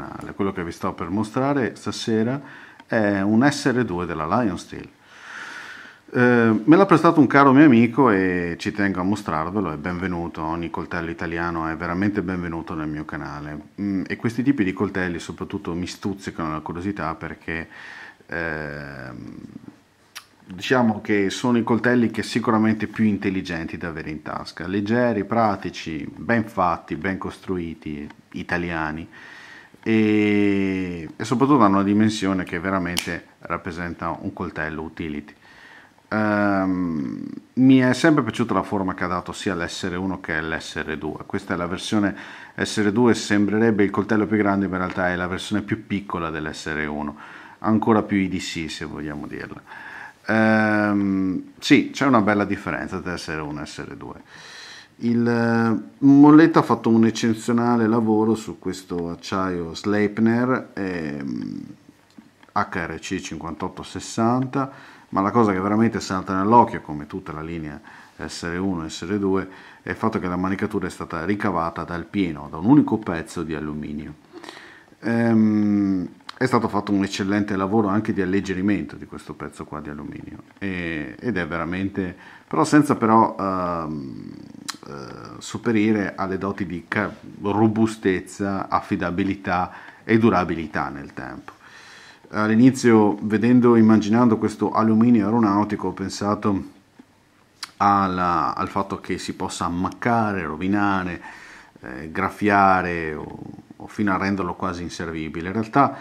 canale. Quello che vi sto per mostrare stasera è un SR2 della Lion Steel. Eh, me l'ha prestato un caro mio amico e ci tengo a mostrarvelo, è benvenuto, ogni coltello italiano è veramente benvenuto nel mio canale mm, e questi tipi di coltelli soprattutto mi stuzzicano la curiosità perché eh, diciamo che sono i coltelli che sicuramente più intelligenti da avere in tasca, leggeri, pratici, ben fatti, ben costruiti, italiani e, e soprattutto hanno una dimensione che veramente rappresenta un coltello utility. Um, mi è sempre piaciuta la forma che ha dato sia l'SR1 che l'SR2 questa è la versione SR2 sembrerebbe il coltello più grande ma in realtà è la versione più piccola dell'SR1 ancora più IDC se vogliamo dirla um, sì c'è una bella differenza tra SR1 e SR2 il eh, Molletta ha fatto un eccezionale lavoro su questo acciaio Sleipner eh, HRC 5860, ma la cosa che veramente salta nell'occhio, come tutta la linea SR1 e SR2, è il fatto che la manicatura è stata ricavata dal pieno, da un unico pezzo di alluminio. Ehm, è stato fatto un eccellente lavoro anche di alleggerimento di questo pezzo qua di alluminio e, ed è veramente però senza però ehm, eh, sopperire alle doti di robustezza, affidabilità e durabilità nel tempo. All'inizio, vedendo, immaginando questo alluminio aeronautico, ho pensato alla, al fatto che si possa ammaccare, rovinare, eh, graffiare o, o fino a renderlo quasi inservibile. In realtà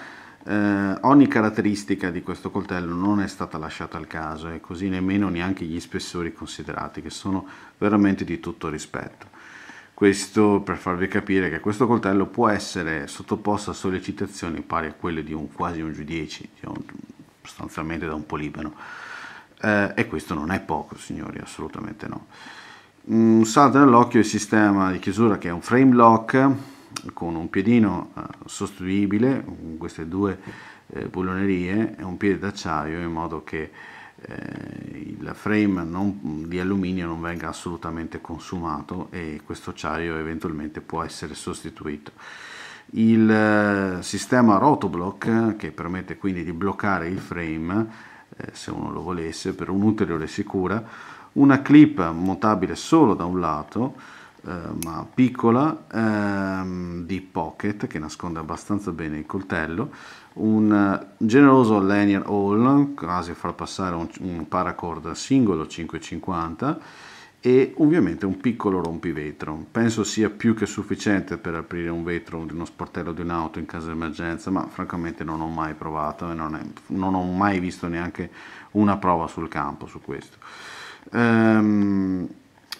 eh, ogni caratteristica di questo coltello non è stata lasciata al caso e così nemmeno neanche gli spessori considerati che sono veramente di tutto rispetto. Questo per farvi capire che questo coltello può essere sottoposto a sollecitazioni pari a quelle di un quasi un G10, sostanzialmente da un polibeno. Eh, e questo non è poco, signori, assolutamente no. Un salto nell'occhio il sistema di chiusura che è un frame lock con un piedino eh, sostituibile, con queste due bullonerie eh, e un piede d'acciaio in modo che eh, il frame non, di alluminio non venga assolutamente consumato e questo acciaio eventualmente può essere sostituito. Il sistema rotoblock che permette quindi di bloccare il frame se uno lo volesse per un'ulteriore sicura, una clip montabile solo da un lato ma piccola ehm, pocket che nasconde abbastanza bene il coltello, un eh, generoso lanyard all quasi a far passare un, un paracord singolo 5,50 e ovviamente un piccolo rompivetro. Penso sia più che sufficiente per aprire un vetro di uno sportello di un'auto in caso di emergenza, ma francamente non ho mai provato e non, è, non ho mai visto neanche una prova sul campo su questo. Ehm,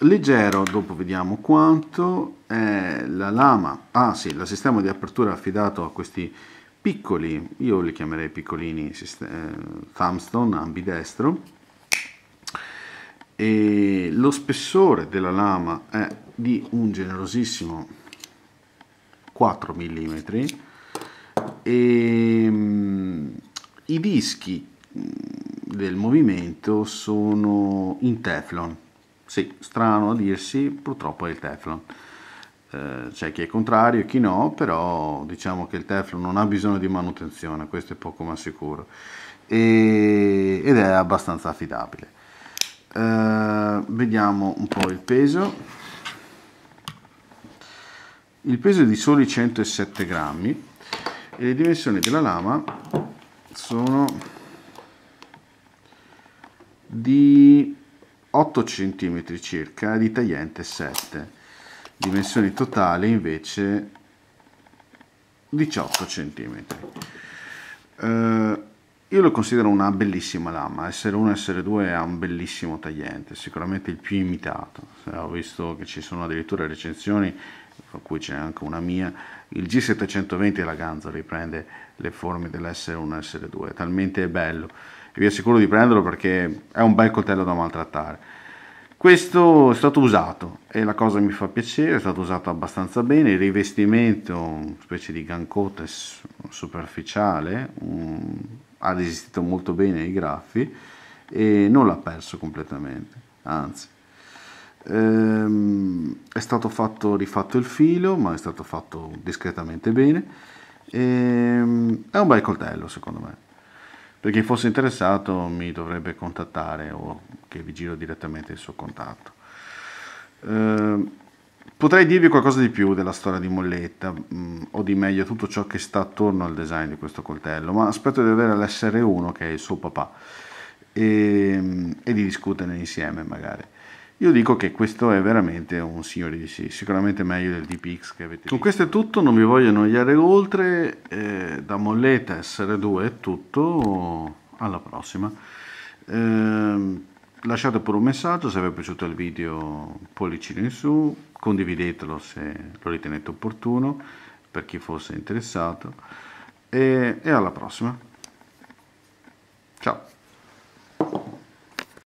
leggero, dopo vediamo quanto, è la lama, ah sì, il la sistema di apertura affidato a questi piccoli, io li chiamerei piccolini, eh, thumbstone ambidestro, e lo spessore della lama è di un generosissimo 4 mm e i dischi mm, del movimento sono in teflon sì, strano a dirsi, purtroppo è il Teflon. Eh, c'è chi è contrario e chi no, però diciamo che il Teflon non ha bisogno di manutenzione, questo è poco ma sicuro, e, ed è abbastanza affidabile. Eh, vediamo un po' il peso. Il peso è di soli 107 grammi e le dimensioni della lama sono di 8 cm circa, di tagliente 7. Dimensioni totali invece 18 cm. Eh, io lo considero una bellissima lama, SR1 e SR2 ha un bellissimo tagliente, sicuramente il più imitato, ho visto che ci sono addirittura recensioni, fra cui c'è anche una mia, il G720 la Ganza riprende le forme dell'SR1 e SR2, talmente è bello, e vi assicuro di prenderlo perché è un bel coltello da maltrattare. Questo è stato usato e la cosa mi fa piacere, è stato usato abbastanza bene, il rivestimento, una specie di gancote superficiale, un ha resistito molto bene ai graffi e non l'ha perso completamente, anzi. Ehm, è stato fatto, rifatto il filo, ma è stato fatto discretamente bene. Ehm, è un bel coltello, secondo me. Per chi fosse interessato mi dovrebbe contattare o che vi giro direttamente il suo contatto. Ehm, Potrei dirvi qualcosa di più della storia di Molletta, mh, mm, o di meglio tutto ciò che sta attorno al design di questo coltello, ma aspetto di avere l'SR1 che è il suo papà e, ehm, e di discuterne insieme magari. Io dico che questo è veramente un signore di sì, sicuramente meglio del DPX che avete visto. Con questo è tutto, non vi voglio annoiare oltre, eh, da Molletta SR2 è tutto, alla prossima. Eh, lasciate pure un messaggio se vi è piaciuto il video pollicino in su condividetelo se lo ritenete opportuno per chi fosse interessato e, e alla prossima